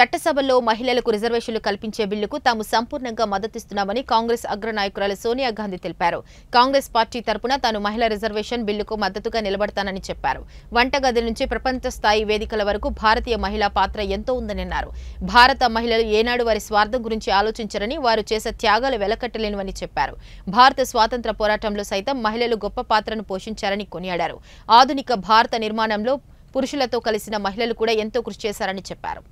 చట్టసభలో మహిళలకు రిజర్వేషన్లు కల్పించే బిల్లుకు తాము సంపూర్ణంగా మద్దతిస్తున్నామని కాంగ్రెస్ అగ్రనాయకురాలు సోనియా గాంధీ తెలిపారు కాంగ్రెస్ పార్టీ తరపున తాను మహిళా రిజర్వేషన్ బిల్లుకు మద్దతుగా నిలబడతానని చెప్పారు వంటగదుల నుంచి ప్రపంచ స్థాయి వేదికల వరకు భారతీయ మహిళా పాత్ర ఎంతో ఉందని అన్నారు భారత మహిళలు ఏనాడు వారి స్వార్థం గురించి ఆలోచించరని వారు చేసే త్యాగాలు వెలకట్టలేనివని చెప్పారు భారత స్వాతంత్ర పోరాటంలో సైతం మహిళలు గొప్ప పాత్రను పోషించారని కొనియాడారు ఆధునిక భారత నిర్మాణంలో పురుషులతో కలిసిన మహిళలు కూడా ఎంతో కృషి చేశారని చెప్పారు